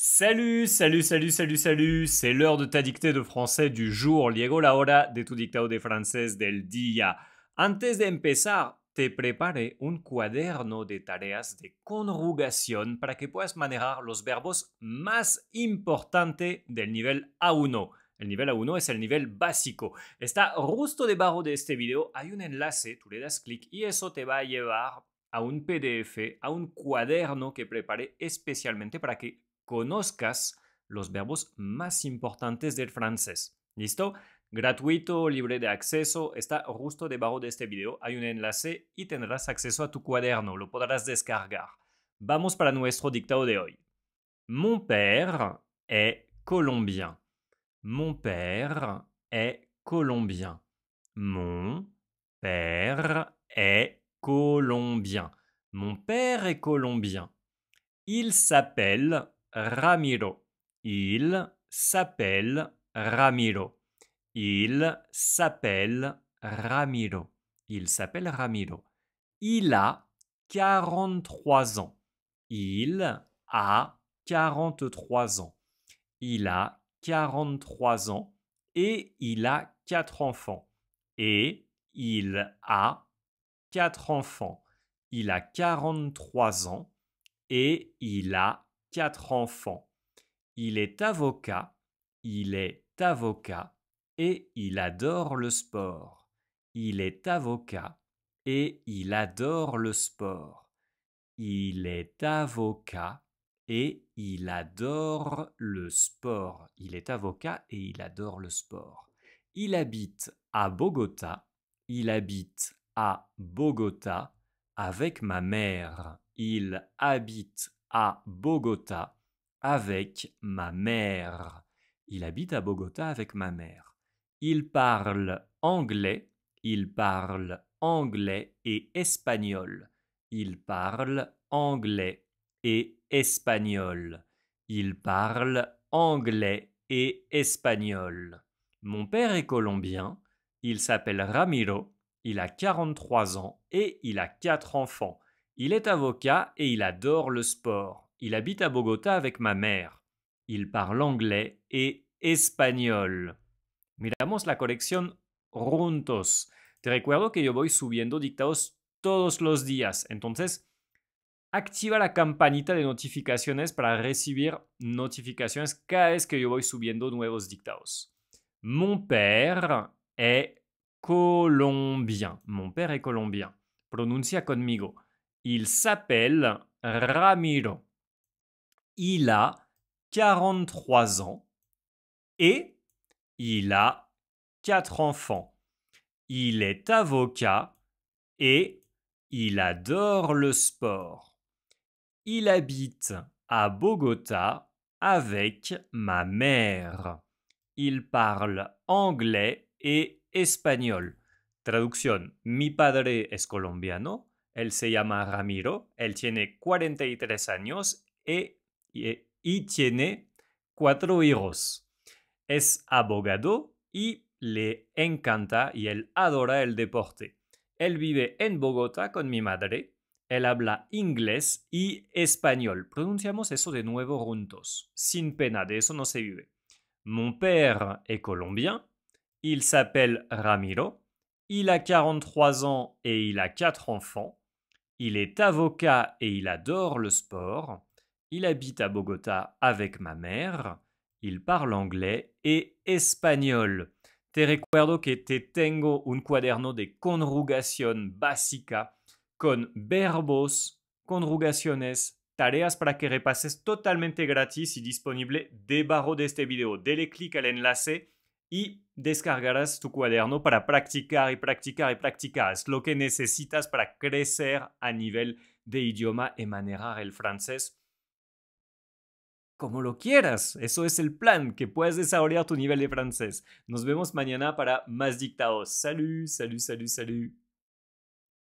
Salut, salut, salut, salut, salut, c'est l'heure de ta dictée de français du jour. Llegó la hora de tu dictado de francés del día. Antes de empezar, te preparé un cuaderno de tareas de conjugación para que puedas manejar los verbos más importantes del nivel A1. El nivel A1 es el nivel básico. Está justo debajo de este video, hay un enlace, tú le das clic y eso te va a llevar a un PDF, a un cuaderno que preparé especialmente para que conozcas los verbos más importantes del francés. ¿Listo? Gratuito, libre de acceso, está justo debajo de este video. Hay un enlace y tendrás acceso a tu cuaderno, lo podrás descargar. Vamos para nuestro dictado de hoy. Mon père est colombien. Mon père est colombien. Mon père est colombien. Mon père est colombien. Il s'appelle Ramiro. Il s'appelle Ramiro. Il s'appelle Ramiro. Il s'appelle Ramiro. Il a 43 ans. Il a 43 ans. Il a 43 ans et il a quatre enfants. Et il a quatre enfants. Il a 43 ans et il a quatre enfants. Il est avocat, il est avocat et il adore le sport. Il est avocat et il adore le sport. Il est avocat et il adore le sport. Il est avocat et il adore le sport. Il habite à Bogota. Il habite à Bogota avec ma mère. Il habite à Bogota avec ma mère. Il habite à Bogota avec ma mère. Il parle anglais, il parle anglais et espagnol. Il parle anglais et espagnol. Il parle anglais et espagnol. Mon père est colombien, il s'appelle Ramiro, il a 43 ans et il a quatre enfants. Il est avocat et il adore le sport. Il habite à Bogota avec ma mère. Il parle anglais et espagnol. Miramos la colección juntos. Te recuerdo que yo voy subiendo dictados todos los días. Entonces, activa la campanita de notificaciones para recibir notificaciones cada vez que yo voy subiendo nuevos dictados. Mon père est colombien. Mon père est colombien. Pronuncia conmigo. Il s'appelle Ramiro. Il a 43 ans et il a quatre enfants. Il est avocat et il adore le sport. Il habite à Bogota avec ma mère. Il parle anglais et espagnol. Traduction, Mi padre es colombiano Él se llama Ramiro, él tiene 43 años e, y, tiene cuatro hijos. Es abogado y le encanta y él adora el deporte. Él vive en Bogotá con mi madre. Él habla inglés y español. Pronunciamos eso de nuevo juntos. Sin pena, de eso no se vive. Mon père est colombien. Il s'appelle Ramiro. Il a 43 ans et il a 4 enfants. Il est avocat et il adore le sport. Il habite à Bogota avec ma mère. Il parle anglais et espagnol. Te recuerdo que te tengo un cuaderno de conjugación básica con verbos, conjugaciones, tareas para que repases totalmente gratis y disponible debajo de este video. Dele clic al enlace y descargarás tu cuaderno para practicar y practicar y practicar. Es lo que necesitas para crecer a nivel de idioma y manejar el francés como lo quieras. Eso es el plan, que puedas desarrollar tu nivel de francés. Nos vemos mañana para más dictados. Salud, salud, salud, salud.